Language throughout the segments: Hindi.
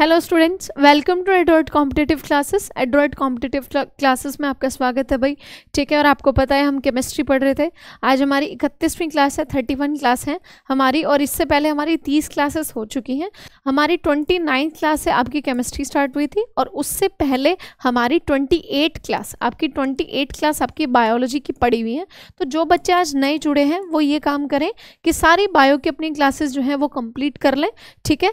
Hello students welcome to Adroid competitive classes Adroid competitive classes में आपका स्वागत है भाई ठीक है और आपको पता है हम केमिस्ट्री पढ़ रहे थे आज हमारी इकतीसवीं क्लास है थर्टी वन क्लास है हमारी और इससे पहले हमारी तीस क्लासेस हो चुकी हैं हमारी ट्वेंटी नाइन्थ क्लास से आपकी केमिस्ट्री स्टार्ट हुई थी और उससे पहले हमारी ट्वेंटी एट क्लास आपकी ट्वेंटी एट क्लास आपकी बायोलॉजी की पढ़ी हुई है तो जो बच्चे आज नए जुड़े हैं वो ये काम करें कि सारी बायो की अपनी क्लासेज जो हैं वो कम्प्लीट कर लें ठीक है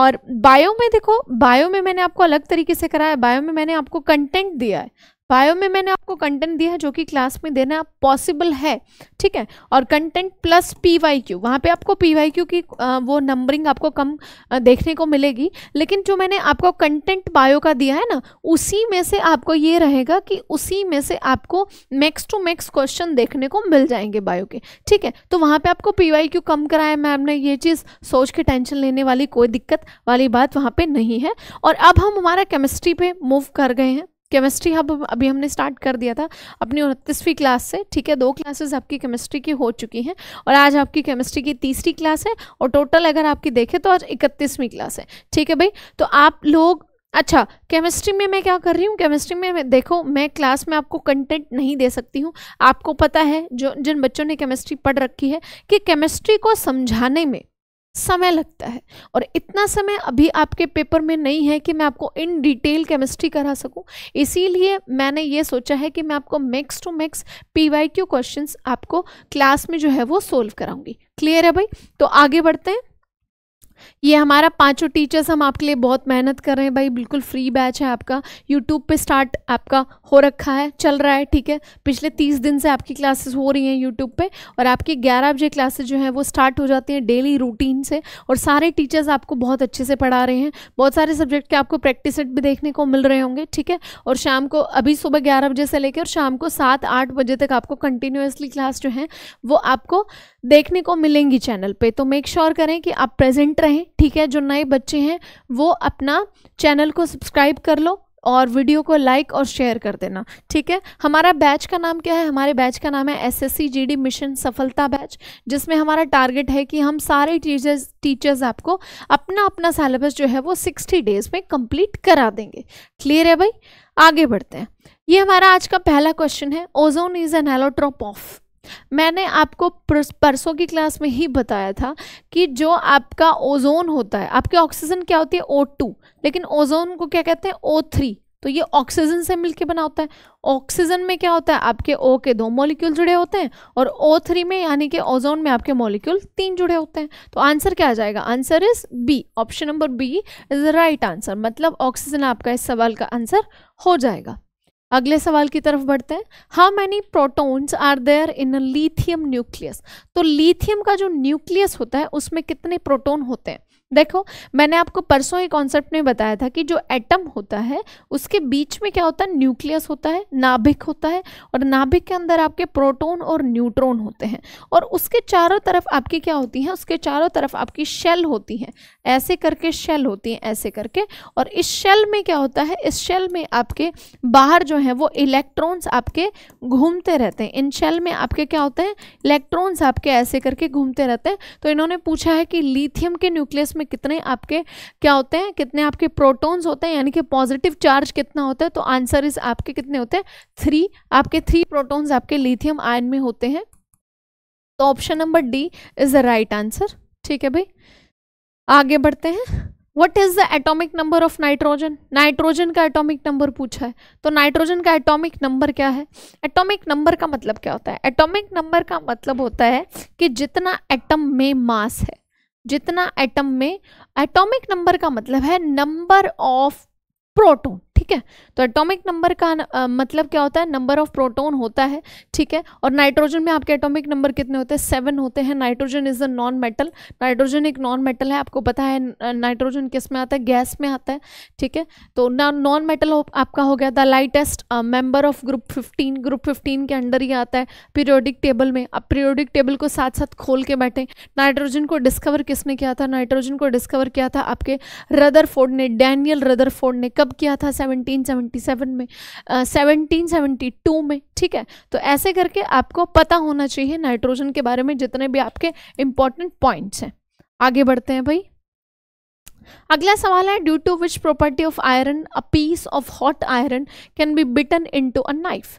और बायो में देखो बायो में मैंने आपको अलग तरीके से कराया बायो में मैंने आपको कंटेंट दिया है बायो में मैंने आपको कंटेंट दिया है जो कि क्लास में देना पॉसिबल है ठीक है और content plus P Y Q वहाँ पर आपको पी वाई क्यू की वो नंबरिंग आपको कम देखने को मिलेगी लेकिन जो मैंने आपको कंटेंट बायो का दिया है ना उसी में से आपको ये रहेगा कि उसी में से आपको मैक्स टू मैक्स क्वेश्चन देखने को मिल जाएंगे बायो के ठीक है तो वहाँ पर आपको पी वाई क्यू कम कराया मैम ने ये चीज़ सोच के टेंशन लेने वाली कोई दिक्कत वाली बात वहाँ पर नहीं है और अब हम हमारा केमिस्ट्री पे मूव कर गए हैं केमिस्ट्री हब अभी हमने स्टार्ट कर दिया था अपनी उनतीसवीं क्लास से ठीक है दो क्लासेस आपकी केमिस्ट्री की हो चुकी हैं और आज आपकी केमिस्ट्री की तीसरी क्लास है और टोटल अगर आपकी देखें तो आज इकतीसवीं क्लास है ठीक है भाई तो आप लोग अच्छा केमिस्ट्री में मैं क्या कर रही हूँ केमिस्ट्री में मैं, देखो मैं क्लास में आपको कंटेंट नहीं दे सकती हूँ आपको पता है जो जिन बच्चों ने केमिस्ट्री पढ़ रखी है कि केमिस्ट्री को समझाने में समय लगता है और इतना समय अभी आपके पेपर में नहीं है कि मैं आपको इन डिटेल केमिस्ट्री करा सकूं इसीलिए मैंने ये सोचा है कि मैं आपको max to max PYQ questions आपको क्लास में जो है वो सोल्व कराऊंगी क्लियर है भाई तो आगे बढ़ते हैं ये हमारा पांचों टीचर्स हम आपके लिए बहुत मेहनत कर रहे हैं भाई बिल्कुल फ्री बैच है आपका यूट्यूब पे स्टार्ट आपका हो रखा है चल रहा है ठीक है पिछले तीस दिन से आपकी क्लासेस हो रही हैं यूट्यूब पे और आपकी ग्यारह बजे क्लासेज जो हैं वो स्टार्ट हो जाती हैं डेली रूटीन से और सारे टीचर्स आपको बहुत अच्छे से पढ़ा रहे हैं बहुत सारे सब्जेक्ट के आपको प्रैक्टिस सेट भी देखने को मिल रहे होंगे ठीक है और शाम को अभी सुबह ग्यारह बजे से लेकर शाम को सात आठ बजे तक आपको कंटिन्यूसली क्लास जो है वो आपको देखने को मिलेंगी चैनल पर तो मेक श्योर करें कि आप प्रेजेंट रहें हैं ठीक है जो नए बच्चे हैं वो अपना चैनल को सब्सक्राइब कर लो और वीडियो को लाइक और शेयर कर देना ठीक है हमारा बैच का नाम क्या है हमारे बैच का नाम है S S mission Safalta batch जिसमें हमारा टारगेट है कि हम सारे टीचर्स टीचर्स आपको अपना अपना सेलेबस जो है वो सिक्सटी डेज में कंप्लीट करा देंगे क्लियर है भाई आगे बढ़ते हैं ये हमारा आज का पहला क्वेश्चन है ozone is an allotrope of मैंने आपको परसों की क्लास में ही बताया था कि जो आपका ओजोन होता है आपके ऑक्सीजन क्या होती है ओ टू लेकिन ओजोन को क्या कहते हैं ओ थ्री तो ये ऑक्सीजन से मिलके बना होता है ऑक्सीजन में क्या होता है आपके ओ के दो मॉलिक्यूल जुड़े होते हैं और ओ थ्री में यानी कि ओजोन में आपके मॉलिक्यूल तीन जुड़े होते हैं तो आंसर क्या आ जाएगा answer is B option number B is the right answer मतलब ऑक्सीजन आपका इस सवाल का आंसर हो जाएगा अगले सवाल की तरफ बढ़ते हैं how many protons are there in lithium nucleus तो लीथियम का जो न्यूक्लियस होता है उसमें कितने प्रोटोन होते हैं देखो मैंने आपको परसों एक कॉन्सेप्ट में बताया था कि जो एटम होता है उसके बीच में क्या होता है न्यूक्लियस होता है नाभिक होता है और नाभिक के अंदर आपके प्रोटोन और न्यूट्रॉन होते हैं और उसके चारों तरफ आपकी क्या होती है उसके चारों तरफ आपकी शेल होती है ऐसे करके शेल होती है ऐसे करके और इस शेल में क्या होता है इस शेल में आपके बाहर जो है वो इलेक्ट्रॉन्स आपके घूमते रहते हैं इन शेल में आपके क्या होते हैं इलेक्ट्रॉन्स आपके ऐसे करके घूमते रहते हैं तो इन्होंने पूछा है कि लिथियम के न्यूक्लियस में में कितने आपके क्या होते हैं कितने आपके प्रोटॉन्स होते हैं यानी कि पॉजिटिव चार्ज कितना होता है तो आंसर इज आपके कितने होते हैं थ्री आपके थ्री प्रोटोन्स आपके लिथियम आयन में होते हैं तो option number D is the right answer ठीक है भाई आगे बढ़ते हैं what is the atomic number of nitrogen nitrogen का एटोमिक नंबर पूछा है तो नाइट्रोजन का एटोमिक नंबर क्या है एटोमिक नंबर का मतलब क्या होता है एटोमिक नंबर का मतलब होता है कि जितना एटम में मास है जितना एटम में एटॉमिक नंबर का मतलब है नंबर ऑफ प्रोटोन ठीक है तो एटॉमिक नंबर का आ, मतलब क्या होता है नंबर ऑफ प्रोटोन होता है ठीक है और नाइट्रोजन में आपके एटॉमिक नंबर कितने होते हैं सेवन होते हैं nitrogen is a non metal nitrogen एक नॉन मेटल है आपको पता है नाइट्रोजन किस में आता है गैस में आता है ठीक है तो नॉन मेटल आपका हो गया the lightest member of group fifteen group fifteen के अंडर ही आता है पीरियोडिक टेबल में आप पीरियोडिक टेबल को साथ साथ खोल के बैठे नाइट्रोजन को डिस्कवर किसने किया था नाइट्रोजन को डिस्कवर किया था आपके रदरफोर्ड ने डैनियल रदरफोर्ड ने कब किया था सेवन 1777 में सेवनटीन सेवेंटी टू में ठीक है तो ऐसे करके आपको पता होना चाहिए नाइट्रोजन के बारे में जितने भी आपके इंपॉर्टेंट पॉइंट्स हैं आगे बढ़ते हैं भाई अगला सवाल है due to which property of iron a piece of hot iron can be beaten into a knife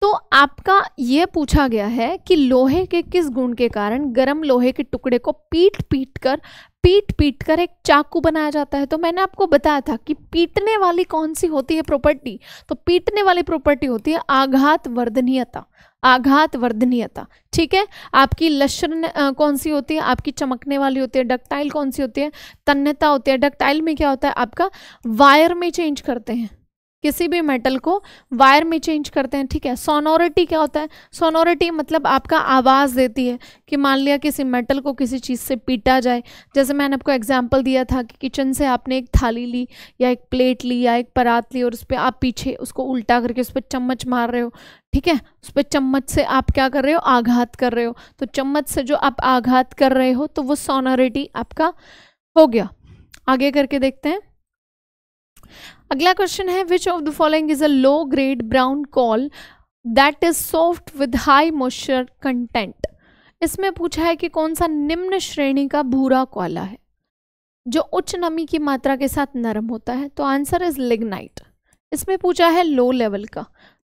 तो आपका यह पूछा गया है कि लोहे के किस गुण के कारण गर्म लोहे के टुकड़े को पीट पीट कर पीट पीट कर एक चाकू बनाया जाता है तो मैंने आपको बताया था कि पीटने वाली कौन सी होती है प्रॉपर्टी तो पीटने वाली प्रॉपर्टी होती है आघात वर्धनीयता आघात वर्धनीयता ठीक है आपकी लक्षण कौन सी होती है आपकी चमकने वाली होती है डक्टाइल कौन सी होती है तन्यता होती है डक्टाइल में क्या होता है आपका वायर में चेंज करते हैं किसी भी मेटल को वायर में चेंज करते हैं ठीक है सोनोरिटी क्या होता है सोनोरिटी मतलब आपका आवाज़ देती है कि मान लिया किसी मेटल को किसी चीज़ से पीटा जाए जैसे मैंने आपको एग्जाम्पल दिया था कि किचन से आपने एक थाली ली या एक प्लेट ली या एक परात ली और उस पर आप पीछे उसको उल्टा करके उस पर चम्मच मार रहे हो ठीक है उस पर चम्मच से आप क्या कर रहे हो आघात कर रहे हो तो चम्मच से जो आप आघात कर रहे हो तो वो सोनोरिटी आपका हो गया आगे करके देखते हैं अगला क्वेश्चन है which of the following is a low grade brown coal that is soft with high moisture content इसमें पूछा है कि कौन सा निम्न श्रेणी का भूरा कोला है जो उच्च नमी की मात्रा के साथ नरम होता है तो आंसर इज लिग्नाइट इसमें पूछा है लो लेवल का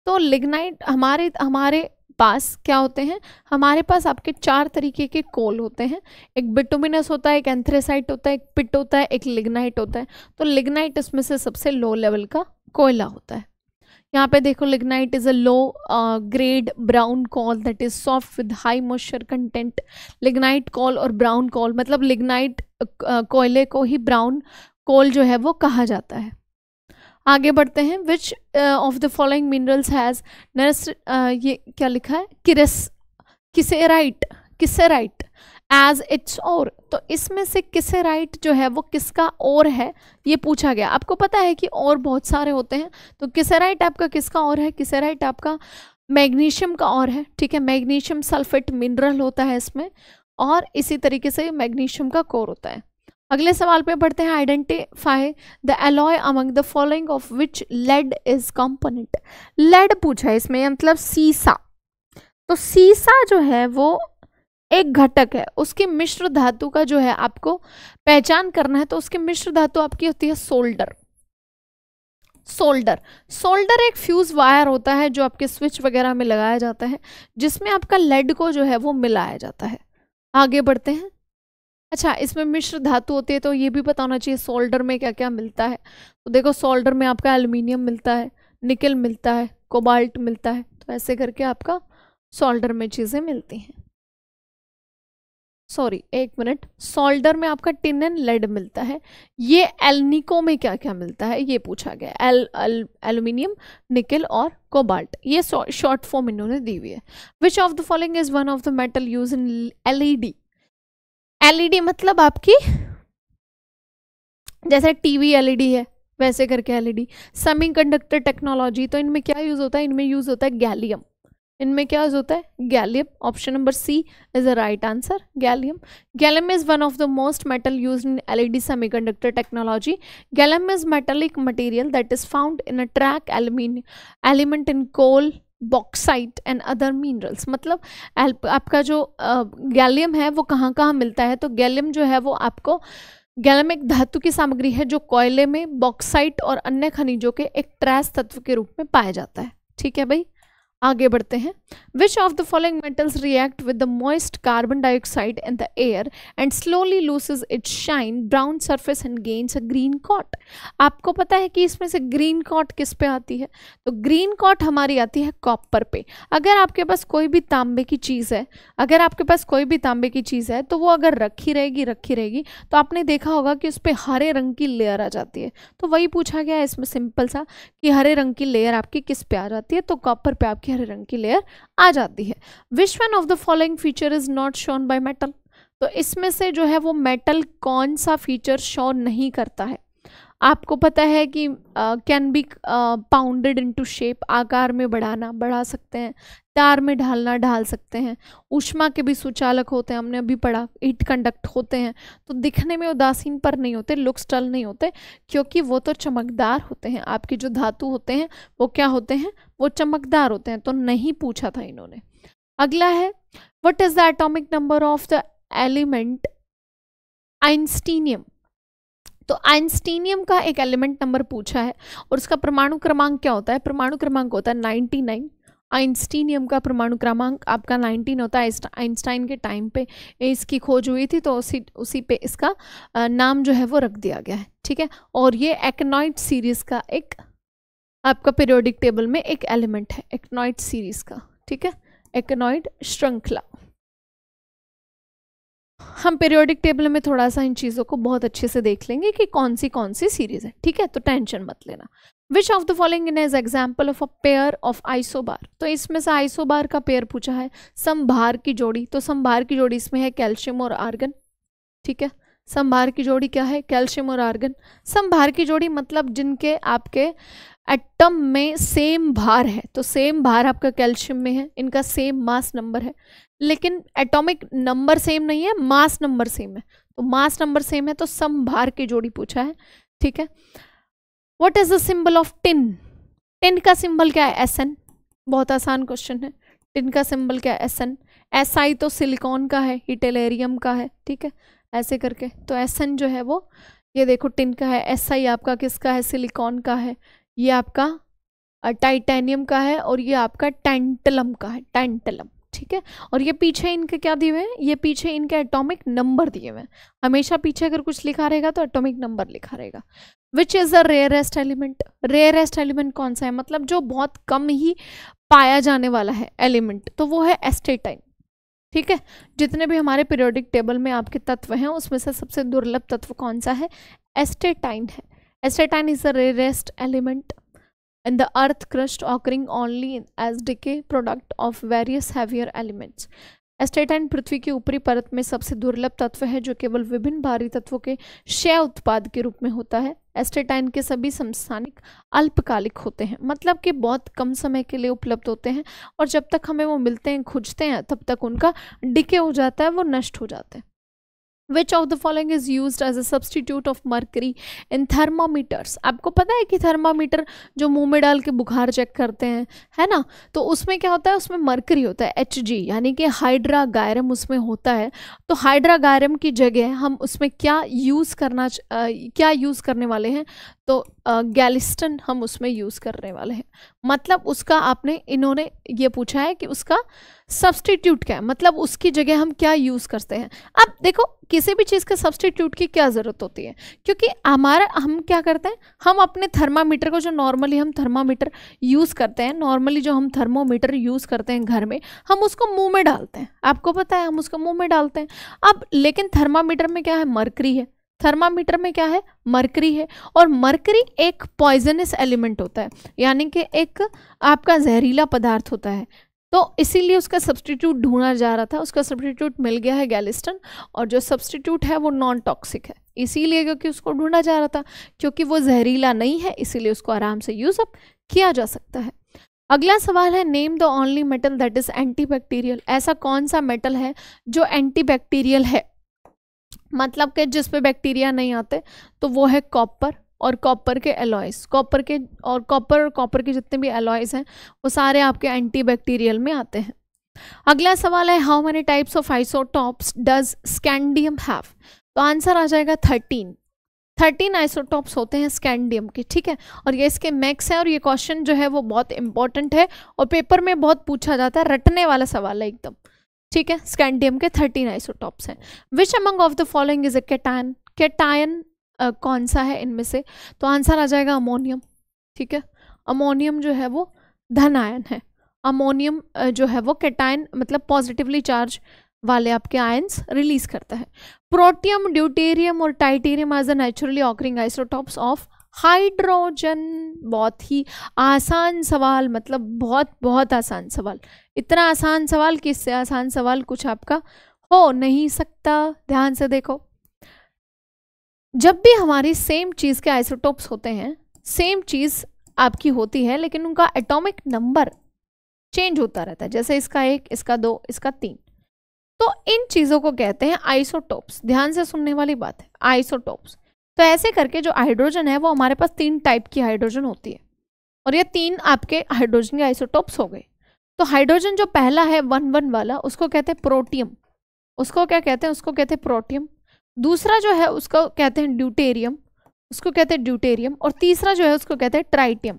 तो लिग्नाइट हमारे हमारे पास क्या होते हैं हमारे पास आपके चार तरीके के कोल होते हैं एक बिटोमिनस होता है एक एंथ्रेसाइट होता है एक पिट होता है एक लिग्नाइट होता है तो लिग्नाइट इसमें से सबसे लो लेवल का कोयला होता है यहाँ पे देखो lignite is a low grade brown coal that is soft with high moisture content lignite coal और ब्राउन कॉल मतलब लिग्नाइट कोयले uh, को ही ब्राउन कोल जो है वो कहा जाता है आगे बढ़ते हैं which of the following minerals has नरस uh, ये क्या लिखा है किरस किसे राइट किसे राइट एज इट्स और तो इसमें से किसे राइट जो है वो किसका और है ये पूछा गया आपको पता है कि और बहुत सारे होते हैं तो किसे राइट आपका किसका और है किसे राइट आपका मैग्नीशियम का और है ठीक है मैग्नीशियम सल्फेट मिनरल होता है इसमें और इसी तरीके से मैग्नीशियम का कोर होता है अगले सवाल पे पढ़ते हैं identify the alloy among the following of which lead is component lead पूछा है इसमें मतलब सीसा तो सीसा जो है वो एक घटक है उसके मिश्र धातु का जो है आपको पहचान करना है तो उसके मिश्र धातु आपकी होती है सोल्डर सोल्डर सोल्डर एक फ्यूज वायर होता है जो आपके स्विच वगैरह में लगाया जाता है जिसमें आपका लेड को जो है वो मिलाया जाता है आगे बढ़ते हैं अच्छा इसमें मिश्र धातु होती है तो ये भी बताना चाहिए सोल्डर में क्या क्या मिलता है तो देखो सोल्डर में आपका एल्यूमिनियम मिलता है निकल मिलता है कोबाल्ट मिलता है तो ऐसे करके आपका सोल्डर में चीज़ें मिलती हैं सॉरी एक मिनट सोल्डर में आपका टिन एंड लेड मिलता है ये एलनिको में क्या क्या मिलता है ये पूछा गया एल एल एल्यूमिनियम निकल और कोबाल्ट ये शॉर्ट फॉर्म इन्होंने दी हुई है which of the following is one of the metal use in LED LED e मतलब आपकी जैसे टीवी एलईडी e है वैसे करके एलईडी सेमीकंडक्टर टेक्नोलॉजी तो इनमें क्या यूज़ होता है इनमें यूज़ होता है गैलियम इनमें क्या यूज़ होता है gallium option number C is a right answer gallium gallium is one of the most metal use in LED semiconductor technology gallium is metallic material that is found in a trace element element in coal bauxite and other minerals मतलब आपका जो गैलियम है वो कहाँ कहाँ मिलता है तो गैलियम जो है वो आपको गैलियम एक धातु की सामग्री है जो कोयले में बॉक्साइट और अन्य खनिजों के एक ट्रैस तत्व के रूप में पाया जाता है ठीक है भाई आगे बढ़ते हैं which of the following metals react with the moist carbon dioxide in the air and slowly loses its shine brown surface and gains a green coat आपको पता है कि इसमें से ग्रीन कॉट किस पे आती है तो ग्रीन कॉट हमारी आती है कॉपर पे अगर आपके पास कोई भी तांबे की चीज़ है अगर आपके पास कोई भी तांबे की चीज़ है तो वो अगर रखी रहेगी रखी रहेगी तो आपने देखा होगा कि उस पर हरे रंग की लेयर आ जाती है तो वही पूछा गया है इसमें सिंपल सा कि हरे रंग की लेयर आपकी किस पे आ जाती है तो कॉपर पे आपकी गहरे रंग की लेयर आ जाती है which one of the following feature is not shown by metal तो इसमें से जो है वो मेटल कौन सा फीचर शो नहीं करता है आपको पता है कि can be pounded into shape आकार में बढ़ाना बढ़ा सकते हैं तार में ढालना ढाल सकते हैं ऊष्मा के भी सुचालक होते हैं हमने अभी पढ़ा हीट कंडक्ट होते हैं तो दिखने में उदासीन पर नहीं होते लुक्स टल नहीं होते क्योंकि वो तो चमकदार होते हैं आपके जो धातु होते हैं वो क्या होते हैं वो चमकदार होते हैं तो नहीं पूछा था इन्होंने अगला है what is the atomic number of the element einsteinium तो आइंस्टीनियम का एक एलिमेंट नंबर पूछा है और उसका परमाणु क्रमांक क्या होता है परमाणु क्रमांक होता है नाइन्टी नाइन आइंस्टीनियम का परमाणु क्रमांक आपका 19 होता है आइंस्टाइन के टाइम पे इसकी खोज हुई थी तो उसी उसी पे इसका नाम जो है वो रख दिया गया है ठीक है और ये एक्नॉइट सीरीज का एक आपका पीरियोडिक टेबल में एक एलिमेंट है एक्नॉइट सीरीज का ठीक है एक्नॉइड श्रृंखला हम पीरियोडिक टेबल में थोड़ा सा इन चीज़ों को बहुत अच्छे से देख लेंगे कि कौन सी कौन सी सीरीज़ है ठीक है तो टेंशन मत लेना which of the following in as example of a pair of isobar तो इसमें से आइसोबार का पेयर पूछा है संभार की जोड़ी तो संभार की जोड़ी इसमें है कैल्शियम और आर्गन ठीक है संभार की जोड़ी क्या है कैल्शियम और आर्गन संभार की जोड़ी मतलब जिनके आपके एटम में सेम भार है तो सेम भार आपका कैल्शियम में है इनका सेम मास नंबर है लेकिन एटॉमिक नंबर सेम नहीं है मास नंबर सेम है तो मास नंबर सेम है तो सम भार की जोड़ी पूछा है ठीक है what is the symbol of tin tin का सिंबल क्या है एस एन बहुत आसान क्वेश्चन है टिन का सिंबल क्या है एस एन एस आई तो सिलिकॉन का है हिटेलेरियम का है ठीक है ऐसे करके तो एस एन जो है वो ये देखो टिन का है एस आई आपका किसका है सिलिकॉन का है ये आपका टाइटेनियम का है और ये आपका टेंटलम का है टेंटलम ठीक है और ये पीछे इनके क्या दिए हुए हैं ये पीछे इनके एटॉमिक नंबर दिए हुए हैं हमेशा पीछे अगर कुछ लिखा रहेगा तो एटॉमिक नंबर लिखा रहेगा which is a rarest element rarest element कौन सा है मतलब जो बहुत कम ही पाया जाने वाला है एलिमेंट तो वो है एस्टेटाइन ठीक है जितने भी हमारे पीरियोडिक टेबल में आपके तत्व हैं उसमें से सबसे दुर्लभ तत्व कौन सा है एस्टेटाइन है Acetine is a rarest element in the earth crust occurring only as decay product of various heavier elements. Astatine पृथ्वी के ऊपरी परत में सबसे दुर्लभ तत्व है जो केवल विभिन्न भारी तत्वों के क्षय उत्पाद के रूप में होता है एस्टेटाइन के सभी संस्थानिक अल्पकालिक होते हैं मतलब कि बहुत कम समय के लिए उपलब्ध होते हैं और जब तक हमें वो मिलते हैं खुजते हैं तब तक उनका डिके हो जाता है वो नष्ट हो जाते हैं which of the following is use as a substitute of mercury in thermometers आपको पता है कि थर्मामीटर जो मुंह में डाल के बुखार चेक करते हैं है ना तो उसमें क्या होता है उसमें मर्करी होता है एच जी यानी कि हाइड्रा गायरम उसमें होता है तो हाइड्रा गायरम की जगह हम उसमें क्या यूज़ करना आ, क्या यूज़ करने वाले हैं तो गैलिस्टन हम उसमें यूज़ करने वाले हैं मतलब उसका आपने इन्होंने ये पूछा है कि उसका सब्सटीट्यूट क्या है मतलब उसकी जगह हम क्या यूज़ करते हैं अब देखो किसी भी चीज़ के सब्सटीट्यूट की क्या ज़रूरत होती है क्योंकि हमारा हम क्या करते हैं हम अपने थर्मामीटर को जो नॉर्मली हम थर्मामीटर यूज़ करते हैं नॉर्मली जो हम थर्मोमीटर यूज़ करते हैं घर में हम उसको मुंह में डालते हैं आपको पता है हम उसको मुंह में डालते हैं अब लेकिन थर्मामीटर में क्या है मरकरी है थर्मामीटर में क्या है मरकरी है और मरकरी एक पॉइजनस एलिमेंट होता है यानी कि एक आपका जहरीला पदार्थ होता है तो इसीलिए उसका सब्सटीट्यूट ढूंढा जा रहा था उसका सब्सटीट्यूट मिल गया है गैलिस्टन और जो सब्सटीट्यूट है वो नॉन टॉक्सिक है इसीलिए क्योंकि उसको ढूंढा जा रहा था क्योंकि वो जहरीला नहीं है इसीलिए उसको आराम से यूज़ अप किया जा सकता है अगला सवाल है name the only metal that is antibacterial ऐसा कौन सा मेटल है जो एंटीबैक्टीरियल है मतलब कि जिस पे बैक्टीरिया नहीं आते तो वो है कॉपर और कॉपर के एलॉयज़ कॉपर के और कॉपर और कॉपर के जितने भी एलॉयज़ हैं वो सारे आपके एंटीबैक्टीरियल में आते हैं अगला सवाल है how many types of isotopes does scandium have तो आंसर आ जाएगा थर्टीन थर्टीन आइसोटॉप्स होते हैं स्कैंडियम के ठीक है और ये इसके मैक्स है और ये क्वेश्चन जो है वो बहुत इंपॉर्टेंट है और पेपर में बहुत पूछा जाता है रटने वाला सवाल है एकदम ठीक है स्कैंडियम के थर्टीन आइसोटॉप्स हैं which among of the following is a cation cation ah, कौन सा है इनमें से तो आंसर आ जाएगा अमोनियम ठीक है अमोनियम जो है वो धन आयन है अमोनियम जो है वो कैटाइन मतलब पॉजिटिवली चार्ज वाले आपके आयंस रिलीज करता है प्रोटियम ड्यूटेरियम और tritium as a naturally occurring isotopes of hydrogen बहुत ही आसान सवाल मतलब बहुत बहुत आसान सवाल इतना आसान सवाल कि इससे आसान सवाल कुछ आपका हो नहीं सकता ध्यान से देखो जब भी हमारी सेम चीज़ के आइसोटोप्स होते हैं सेम चीज़ आपकी होती है लेकिन उनका एटॉमिक नंबर चेंज होता रहता है जैसे इसका एक इसका दो इसका तीन तो इन चीज़ों को कहते हैं आइसोटोप्स ध्यान से सुनने वाली बात है आइसोटोप्स तो ऐसे करके जो हाइड्रोजन है वो हमारे पास तीन टाइप की हाइड्रोजन होती है और ये तीन आपके हाइड्रोजन के आइसोटोप्स हो गए तो हाइड्रोजन जो पहला है वन वन वाला उसको कहते हैं प्रोटियम उसको क्या कहते हैं उसको कहते हैं प्रोटियम दूसरा जो है उसको कहते हैं ड्यूटेरियम उसको कहते हैं ड्यूटेरियम और तीसरा जो है उसको कहते हैं ट्राइटियम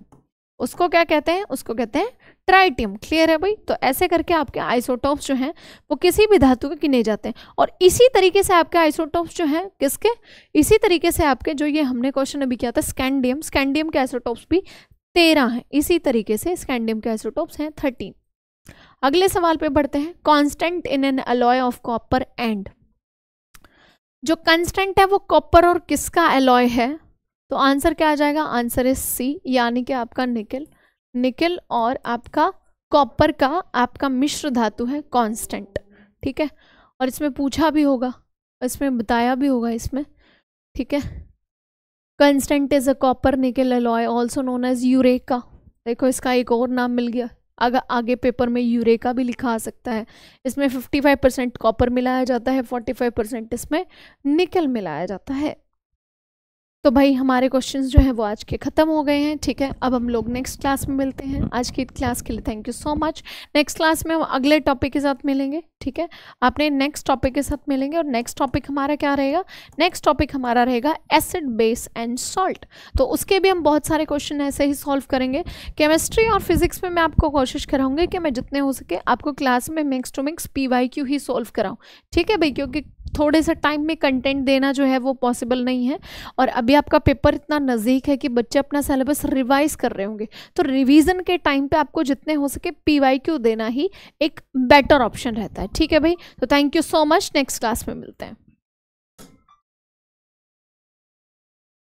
उसको क्या कहते हैं उसको कहते हैं ट्राइटियम क्लियर है भाई तो ऐसे करके आपके आइसोटॉप्स जो हैं वो किसी भी धातु के गिने जाते हैं और इसी तरीके से आपके आइसोटॉप्स जो हैं किसके इसी तरीके से आपके जो ये हमने क्वेश्चन अभी किया था स्कैंडियम स्कैंडियम के आइसोटॉप्स भी तेरह हैं इसी तरीके से स्कैंडियम के आइसोटॉप्स हैं थर्टीन अगले सवाल पे बढ़ते हैं constant in an alloy of copper and जो कंस्टेंट है वो कॉपर और किसका एलॉय है तो आंसर क्या आ जाएगा आंसर इज सी यानी कि आपका निकल निकल और आपका कॉपर का आपका मिश्र धातु है कॉन्स्टेंट ठीक है और इसमें पूछा भी होगा इसमें बताया भी होगा इसमें ठीक है constant is a copper nickel alloy also known as eureka देखो इसका एक और नाम मिल गया अगर आगे पेपर में यूरेका भी लिखा आ सकता है इसमें 55 परसेंट कॉपर मिलाया जाता है 45 परसेंट इसमें निकल मिलाया जाता है तो भाई हमारे क्वेश्चन जो है वो आज के ख़त्म हो गए हैं ठीक है अब हम लोग नेक्स्ट क्लास में मिलते हैं आज की क्लास के लिए thank you so much next class में हम अगले टॉपिक के साथ मिलेंगे ठीक है आपने नेक्स्ट टॉपिक के साथ मिलेंगे और नेक्स्ट टॉपिक हमारा क्या रहेगा नेक्स्ट टॉपिक हमारा रहेगा एसिड बेस एंड सॉल्ट तो उसके भी हम बहुत सारे क्वेश्चन ऐसे ही सॉल्व करेंगे केमिस्ट्री और फिजिक्स में मैं आपको कोशिश कराऊंगी कि मैं जितने हो सके आपको क्लास में मिक्स टू मिक्स पी ही सॉल्व कराऊँ ठीक है भाई क्योंकि थोड़े से टाइम में कंटेंट देना जो है वो पॉसिबल नहीं है और अभी आपका पेपर इतना नज़दीक है कि बच्चे अपना सिलेबस रिवाइज कर रहे होंगे तो रिवीजन के टाइम पे आपको जितने हो सके पी देना ही एक बेटर ऑप्शन रहता है ठीक है भाई तो thank you so much next class में मिलते हैं